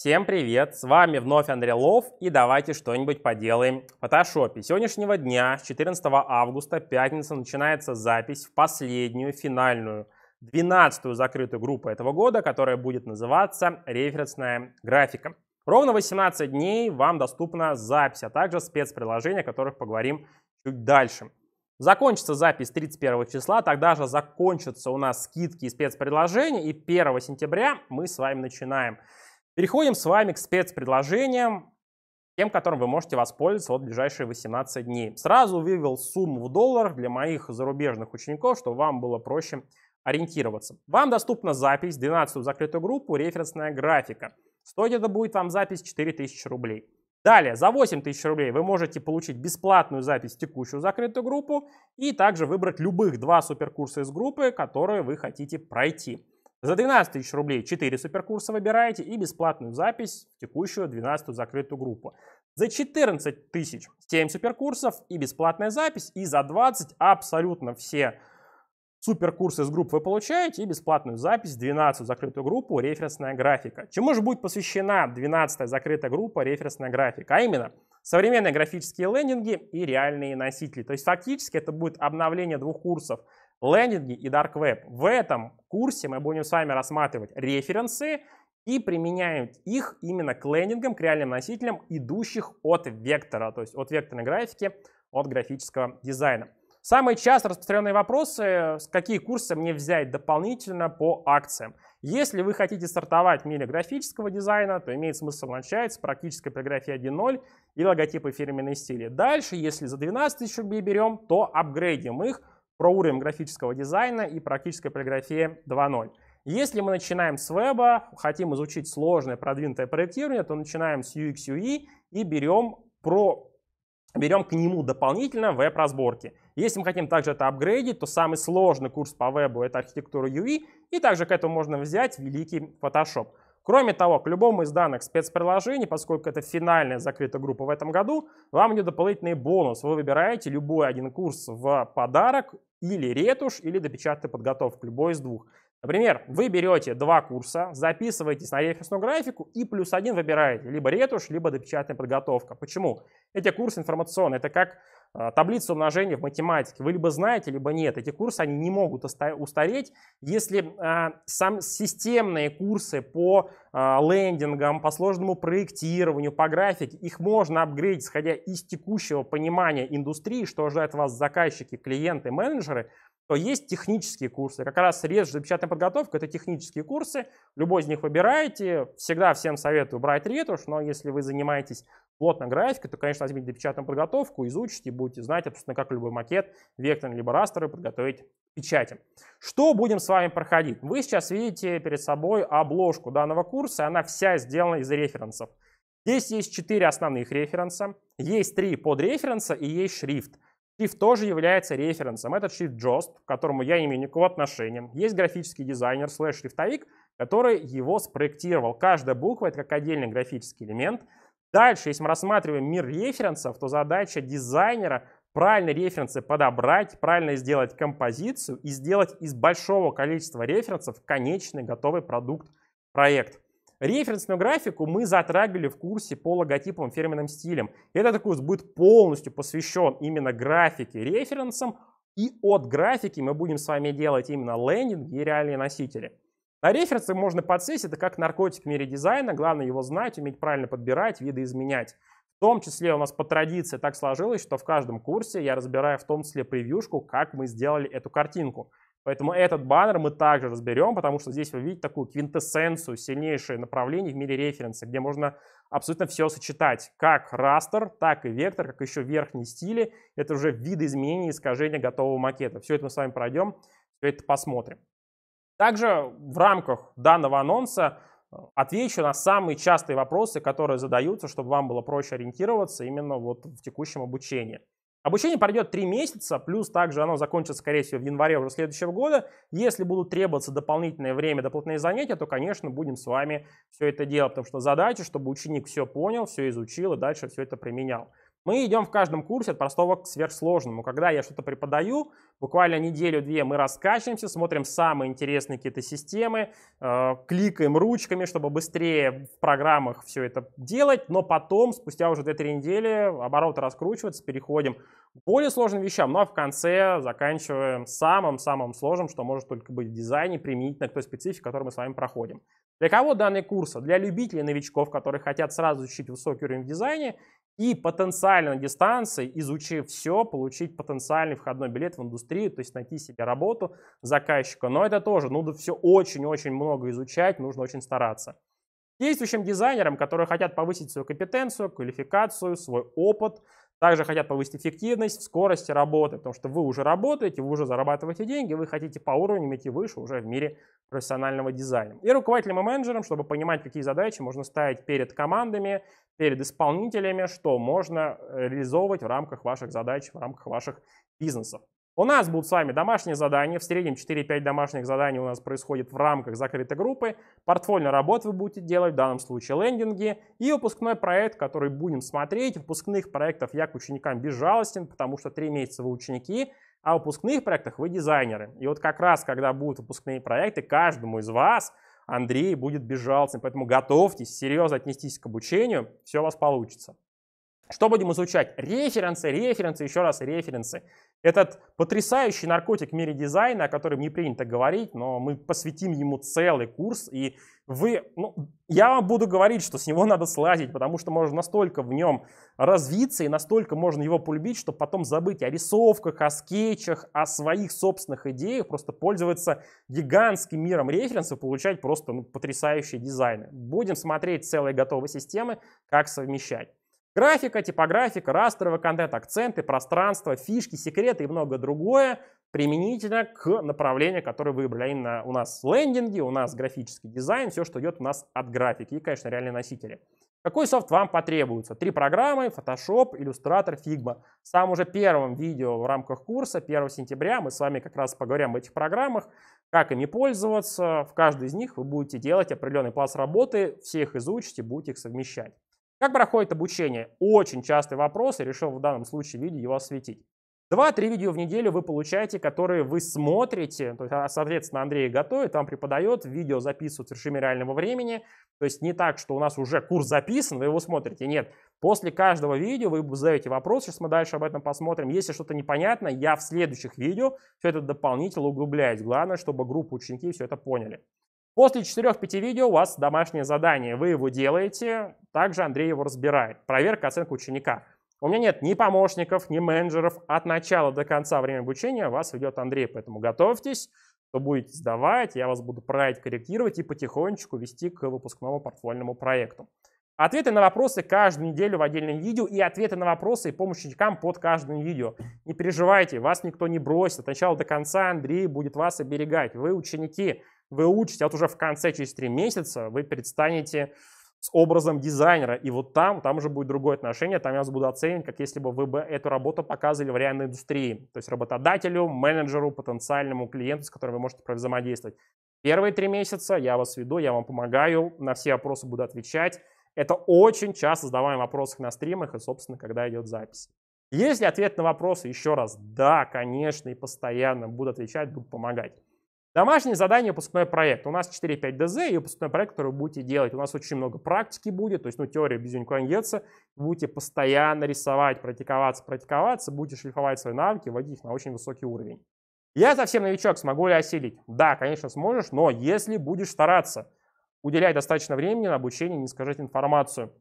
Всем привет! С вами вновь Андрей Лов и давайте что-нибудь поделаем в фотошопе. Сегодняшнего дня, 14 августа, пятница, начинается запись в последнюю, финальную, 12-ю закрытую группу этого года, которая будет называться «Референсная графика». Ровно 18 дней вам доступна запись, а также спецприложения, о которых поговорим чуть дальше. Закончится запись 31 числа, тогда же закончатся у нас скидки и спецпредложения, и 1 сентября мы с вами начинаем. Переходим с вами к спецпредложениям, тем, которым вы можете воспользоваться вот в ближайшие 18 дней. Сразу вывел сумму в долларах для моих зарубежных учеников, чтобы вам было проще ориентироваться. Вам доступна запись, 12-ю закрытую группу, референсная графика. Стоит это будет вам запись 4000 рублей. Далее, за 8 тысяч рублей вы можете получить бесплатную запись в текущую закрытую группу и также выбрать любых два суперкурса из группы, которые вы хотите пройти. За 12 тысяч рублей 4 суперкурса выбираете и бесплатную запись в текущую 12 закрытую группу. За 14 тысяч 7 суперкурсов и бесплатная запись. И за 20 абсолютно все суперкурсы из групп вы получаете и бесплатную запись 12 закрытую группу «Референсная графика». Чему же будет посвящена 12 закрытая группа «Референсная графика», а именно – современные графические лендинги и реальные носители. То есть фактически это будет обновление двух курсов – лендинги и Dark Web. В этом курсе мы будем с вами рассматривать референсы и применяем их именно к лендингам, к реальным носителям, идущих от вектора, то есть от векторной графики, от графического дизайна. Самые часто распространенные вопросы, с какие курсы мне взять дополнительно по акциям. Если вы хотите стартовать в мире графического дизайна, то имеет смысл начать с практической полиграфии 1.0 и логотипы фирменной стили. Дальше, если за 12 тысяч рублей берем, то апгрейдим их про уровень графического дизайна и практической полиграфия 2.0. Если мы начинаем с веба, хотим изучить сложное продвинутое проектирование, то начинаем с UX UI и берем, про, берем к нему дополнительно веб-разборки. Если мы хотим также это апгрейдить, то самый сложный курс по вебу — это архитектура UI, и также к этому можно взять великий Photoshop. Кроме того, к любому из данных спецприложений, поскольку это финальная закрытая группа в этом году, вам идет дополнительный бонус. Вы выбираете любой один курс в подарок или ретушь, или допечатанная подготовка, любой из двух. Например, вы берете два курса, записываетесь на референсную графику и плюс один выбираете либо ретушь, либо допечатная подготовка. Почему? Эти курсы информационные, это как а, таблица умножения в математике. Вы либо знаете, либо нет. Эти курсы, они не могут устареть. Если а, сам системные курсы по а, лендингам, по сложному проектированию, по графике, их можно апгрейдить, исходя из текущего понимания индустрии, что ожидают вас заказчики, клиенты, менеджеры – то есть технические курсы. Как раз режь запечатная подготовка – это технические курсы. Любой из них выбираете. Всегда всем советую брать ретушь, но если вы занимаетесь плотно графикой, то, конечно, возьмите допечатанную подготовку, изучите, будете знать, абсолютно, как любой макет, векторный либо растеры подготовить печати. Что будем с вами проходить? Вы сейчас видите перед собой обложку данного курса, она вся сделана из референсов. Здесь есть четыре основных референса, есть три подреференса и есть шрифт. Шрифт тоже является референсом. Этот шрифт Jost, к которому я не имею никакого отношения. Есть графический дизайнер слэш-шрифтовик, который его спроектировал. Каждая буква — это как отдельный графический элемент. Дальше, если мы рассматриваем мир референсов, то задача дизайнера — правильно референсы подобрать, правильно сделать композицию и сделать из большого количества референсов конечный готовый продукт, проект. Референсную графику мы затрагивали в курсе по логотипам, фирменным стилям. Этот курс будет полностью посвящен именно графике референсам, и от графики мы будем с вами делать именно лендинг и реальные носители. На референсы можно подсесть, это как наркотик в мире дизайна, главное его знать, уметь правильно подбирать, видоизменять. В том числе у нас по традиции так сложилось, что в каждом курсе я разбираю в том числе превьюшку, как мы сделали эту картинку. Поэтому этот баннер мы также разберем, потому что здесь вы видите такую квинтэссенцию, сильнейшее направление в мире референса, где можно абсолютно все сочетать, как растер, так и вектор, как еще верхние стили. Это уже виды изменений искажения готового макета. Все это мы с вами пройдем, все это посмотрим. Также в рамках данного анонса э, отвечу на самые частые вопросы, которые задаются, чтобы вам было проще ориентироваться именно вот в текущем обучении. Обучение пройдет 3 месяца, плюс также оно закончится, скорее всего, в январе уже следующего года. Если будут требоваться дополнительное время, дополнительные занятия, то, конечно, будем с вами все это делать, потому что задача, чтобы ученик все понял, все изучил и дальше все это применял. Мы идем в каждом курсе от простого к сверхсложному. Когда я что-то преподаю, буквально неделю-две мы раскачиваемся, смотрим самые интересные какие-то системы, э, кликаем ручками, чтобы быстрее в программах все это делать, но потом, спустя уже 2-3 недели, обороты раскручиваются, переходим к более сложным вещам, но ну, а в конце заканчиваем самым-самым сложным, что может только быть в дизайне, применительно к той специфике, которую мы с вами проходим. Для кого данный курс? Для любителей новичков, которые хотят сразу учить высокий уровень в дизайне и потенциально на дистанции, изучив все, получить потенциальный входной билет в индустрию, то есть найти себе работу заказчика. Но это тоже, нужно все очень-очень много изучать, нужно очень стараться. Действующим дизайнерам, которые хотят повысить свою компетенцию, квалификацию, свой опыт – также хотят повысить эффективность, скорость работы, потому что вы уже работаете, вы уже зарабатываете деньги, вы хотите по уровням идти выше уже в мире профессионального дизайна. И руководителям и менеджерам, чтобы понимать, какие задачи можно ставить перед командами, перед исполнителями, что можно э, реализовывать в рамках ваших задач, в рамках ваших бизнесов. У нас будут с вами домашние задания. В среднем 4-5 домашних заданий у нас происходит в рамках закрытой группы. Портфольную работу вы будете делать, в данном случае лендинги. И выпускной проект, который будем смотреть. Выпускных проектов я к ученикам безжалостен, потому что 3 месяца вы ученики, а в выпускных проектах вы дизайнеры. И вот как раз, когда будут выпускные проекты, каждому из вас Андрей будет безжалостен. Поэтому готовьтесь, серьезно отнестись к обучению, все у вас получится. Что будем изучать? Референсы, референсы, еще раз референсы. Этот потрясающий наркотик в мире дизайна, о котором не принято говорить, но мы посвятим ему целый курс. И вы, ну, я вам буду говорить, что с него надо слазить, потому что можно настолько в нем развиться и настолько можно его полюбить, что потом забыть о рисовках, о скетчах, о своих собственных идеях, просто пользоваться гигантским миром референсов, получать просто ну, потрясающие дизайны. Будем смотреть целые готовые системы, как совмещать. Графика, типографика, растровый контент, акценты, пространство, фишки, секреты и многое другое применительно к направлению, которое выбрали. Именно у нас лендинги, у нас графический дизайн, все, что идет у нас от графики и, конечно, реальные носители. Какой софт вам потребуется? Три программы, Photoshop, Illustrator, Figma. Сам уже первым видео в рамках курса, 1 сентября, мы с вами как раз поговорим об этих программах, как ими пользоваться. В каждой из них вы будете делать определенный пласт работы, все их изучите, будете их совмещать. Как проходит обучение? Очень частый вопрос, и решил в данном случае видео его осветить. Два-три видео в неделю вы получаете, которые вы смотрите. То есть, а, соответственно, Андрей готовит, вам преподает, видео записывают в режиме реального времени. То есть не так, что у нас уже курс записан, вы его смотрите. Нет, после каждого видео вы задаете вопрос, сейчас мы дальше об этом посмотрим. Если что-то непонятно, я в следующих видео все это дополнительно углубляюсь. Главное, чтобы группа ученики все это поняли. После 4-5 видео у вас домашнее задание. Вы его делаете, также Андрей его разбирает. Проверка оценка ученика. У меня нет ни помощников, ни менеджеров. От начала до конца времени обучения вас ведет Андрей, поэтому готовьтесь, что будете сдавать, я вас буду править, корректировать и потихонечку вести к выпускному портфольному проекту. Ответы на вопросы каждую неделю в отдельном видео и ответы на вопросы и помощь ученикам под каждым видео. Не переживайте, вас никто не бросит. От начала до конца Андрей будет вас оберегать. Вы ученики, вы учите, а вот уже в конце, через три месяца, вы перестанете с образом дизайнера. И вот там, там уже будет другое отношение, там я вас буду оценивать, как если бы вы бы эту работу показывали в реальной индустрии. То есть работодателю, менеджеру, потенциальному клиенту, с которым вы можете взаимодействовать. Первые три месяца я вас веду, я вам помогаю, на все вопросы буду отвечать. Это очень часто задаваемый вопросы на стримах и, собственно, когда идет запись. Если ответ на вопросы, еще раз, да, конечно, и постоянно буду отвечать, буду помогать. Домашнее задание, выпускной проект. У нас 4-5 ДЗ и выпускной проект, который вы будете делать. У нас очень много практики будет, то есть, ну, теория без инкуангетса. Будете постоянно рисовать, практиковаться, практиковаться, будете шлифовать свои навыки, вводить их на очень высокий уровень. Я совсем новичок, смогу ли осилить? Да, конечно, сможешь, но если будешь стараться, уделять достаточно времени на обучение, не скажите информацию.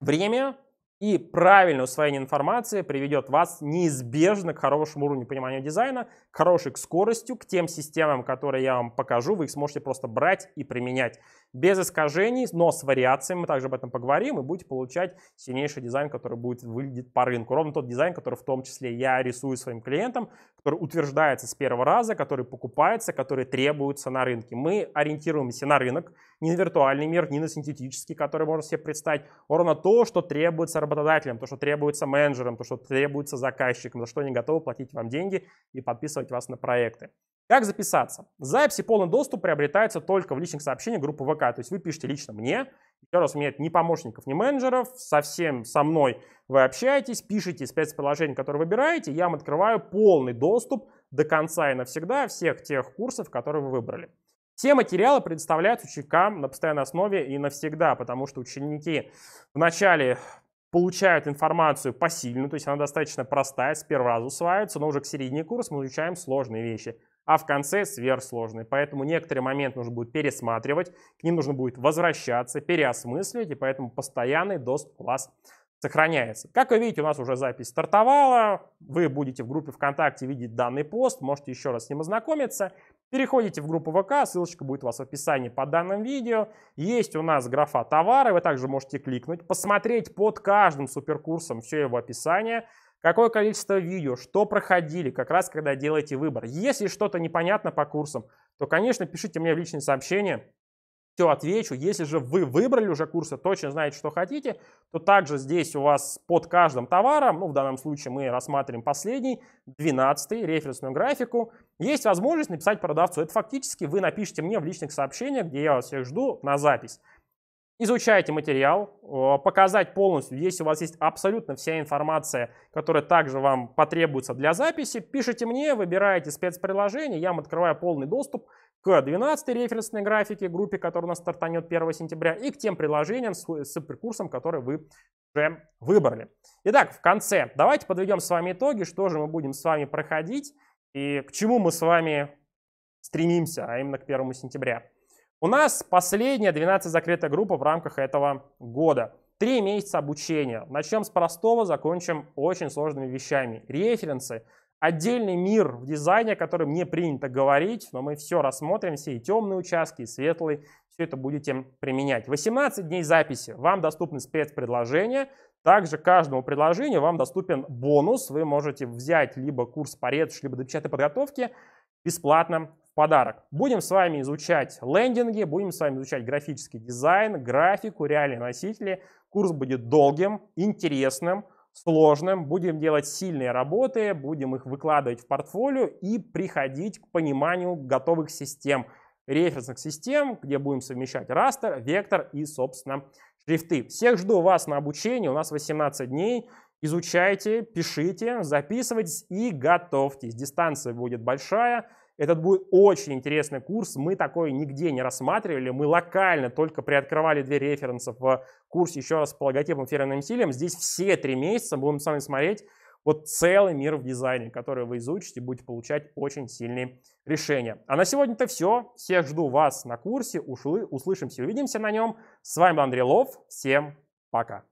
Время и правильное усвоение информации приведет вас неизбежно к хорошему уровню понимания дизайна, к хорошей к скоростью, к тем системам, которые я вам покажу. Вы их сможете просто брать и применять без искажений, но с вариациями. Мы также об этом поговорим и будете получать сильнейший дизайн, который будет выглядеть по рынку. Ровно тот дизайн, который в том числе я рисую своим клиентам, который утверждается с первого раза, который покупается, который требуется на рынке. Мы ориентируемся на рынок, ни на виртуальный мир, ни на синтетический, который можно себе представить. Ровно то, что требуется работодателям, то, что требуется менеджерам, то, что требуется заказчикам, за что они готовы платить вам деньги и подписывать вас на проекты. Как записаться? Записи полный доступ приобретаются только в личных сообщениях группы ВК. То есть вы пишете лично мне. Еще раз, у меня нет ни помощников, ни менеджеров. Совсем со мной вы общаетесь, пишите спецприложение, которое выбираете. Я вам открываю полный доступ до конца и навсегда всех тех курсов, которые вы выбрали. Все материалы предоставляются ученикам на постоянной основе и навсегда, потому что ученики вначале получают информацию посильную, то есть она достаточно простая, с первого раза усваивается, но уже к середине курса мы изучаем сложные вещи, а в конце сверхсложные. Поэтому некоторые моменты нужно будет пересматривать, к ним нужно будет возвращаться, переосмысливать, и поэтому постоянный доступ у вас сохраняется. Как вы видите, у нас уже запись стартовала. Вы будете в группе ВКонтакте видеть данный пост, можете еще раз с ним ознакомиться. Переходите в группу ВК, ссылочка будет у вас в описании под данным видео. Есть у нас графа товары, вы также можете кликнуть, посмотреть под каждым суперкурсом все его описание, какое количество видео, что проходили, как раз когда делаете выбор. Если что-то непонятно по курсам, то, конечно, пишите мне в личные сообщения, все отвечу. Если же вы выбрали уже курсы, точно знаете, что хотите, то также здесь у вас под каждым товаром, ну в данном случае мы рассматриваем последний, 12 референсную графику, есть возможность написать продавцу. Это фактически вы напишите мне в личных сообщениях, где я вас всех жду, на запись. Изучайте материал, показать полностью. Здесь у вас есть абсолютно вся информация, которая также вам потребуется для записи. Пишите мне, выбираете спецприложение, я вам открываю полный доступ к 12 референсной графике, группе, которая у нас стартанет 1 сентября, и к тем приложениям с, суперкурсом, которые вы уже выбрали. Итак, в конце давайте подведем с вами итоги, что же мы будем с вами проходить и к чему мы с вами стремимся, а именно к 1 сентября. У нас последняя 12 закрытая группа в рамках этого года. Три месяца обучения. Начнем с простого, закончим очень сложными вещами. Референсы, отдельный мир в дизайне, о котором не принято говорить, но мы все рассмотрим, все и темные участки, и светлые, все это будете применять. 18 дней записи. Вам доступны спецпредложения. Также каждому предложению вам доступен бонус. Вы можете взять либо курс по ретушь, либо до подготовки бесплатно в подарок. Будем с вами изучать лендинги, будем с вами изучать графический дизайн, графику, реальные носители. Курс будет долгим, интересным сложным, будем делать сильные работы, будем их выкладывать в портфолио и приходить к пониманию готовых систем, референсных систем, где будем совмещать растер, вектор и, собственно, шрифты. Всех жду вас на обучении, у нас 18 дней. Изучайте, пишите, записывайтесь и готовьтесь. Дистанция будет большая. Этот будет очень интересный курс. Мы такой нигде не рассматривали. Мы локально только приоткрывали дверь референсов в курсе еще раз по логотипам фирменным стилем. Здесь все три месяца будем с вами смотреть вот целый мир в дизайне, который вы изучите, будете получать очень сильные решения. А на сегодня это все. Всех жду вас на курсе. Ушлы, услышимся увидимся на нем. С вами был Андрей Лов. Всем пока.